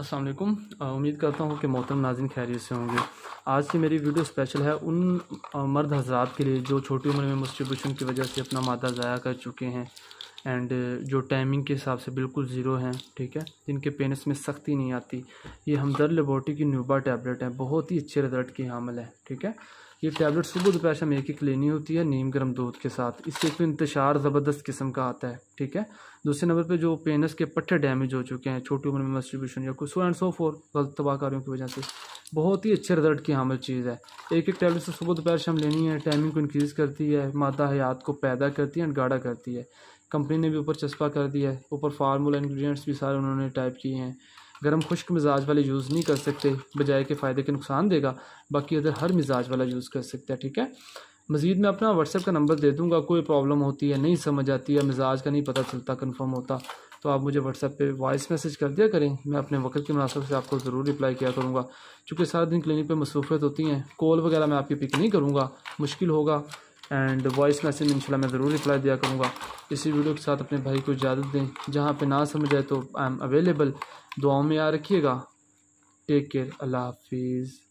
असलकुम उम्मीद करता हूँ कि मोहतरम नाजिन खैरियत से होंगे आज की मेरी वीडियो स्पेशल है उन मर्द हजरात के लिए जो छोटी उम्र में मस्टिब्यूशन की वजह से अपना मादा ज़ाया कर चुके हैं एंड uh, जो टाइमिंग के हिसाब से बिल्कुल ज़ीरो हैं ठीक है जिनके पेनस में सख्ती नहीं आती ये हमदर्द लेबोटी की न्यूबा टैबलेट है बहुत ही अच्छे रिजल्ट की हामल है ठीक है ये टैबलेट सुबह दोपहर शाम एक एक लेनी होती है नीम गर्म दूध के साथ इससे तो इंतशार ज़बरदस्त किस्म का आता है ठीक है दूसरे नंबर पर जो पेनस के पट्टे डैमेज हो चुके हैं छोटी उम्र में मस्ट्रीब्यूशन या कुछ सो एंड सो फोर गलत तबाहकारियों की वजह से बहुत ही अच्छे रिजल्ट की हमल चीज़ है एक एक टैबलेट से सुबह दोपहर शाम लेनी है टाइमिंग को इंक्रीज़ करती है मादा हयात को पैदा करती है एंड गाढ़ा करती है कंपनी ने भी ऊपर चस्पा कर दिया है ऊपर फार्मूला इन्ग्रीडियंट्स भी सारे उन्होंने टाइप किए हैं गर्म खुश्क मिजाज वाले यूज़ नहीं कर सकते बजाय के फ़ायदे के नुकसान देगा बाकी अगर हर मिजाज वाला यूज़ कर सकते हैं ठीक है मज़ीद मैं अपना व्हाट्सएप का नंबर दे दूँगा कोई प्रॉब्लम होती है नहीं समझ आती है मिजाज का नहीं पता चलता कन्फर्म होता तो आप मुझे व्हाट्सएप पे वॉइस मैसेज कर दिया करें मैं अपने वक्त के मुनासब से आपको ज़रूर रिप्लाई किया करूँगा चूँकि सारा दिन क्लिनिक पे मसरूफियत होती हैं कॉल वगैरह मैं आपकी पिक नहीं करूँगा मुश्किल होगा एंड वॉइस मैसेज इनशाला मैं ज़रूर रिप्लाई दिया करूँगा इसी वीडियो के साथ अपने भाई को इजाज़त दें जहाँ पर ना समझ आए तो आई एम अवेलेबल दुआओं में याद रखिएगा टेक केयर अल्लाह हाफिज़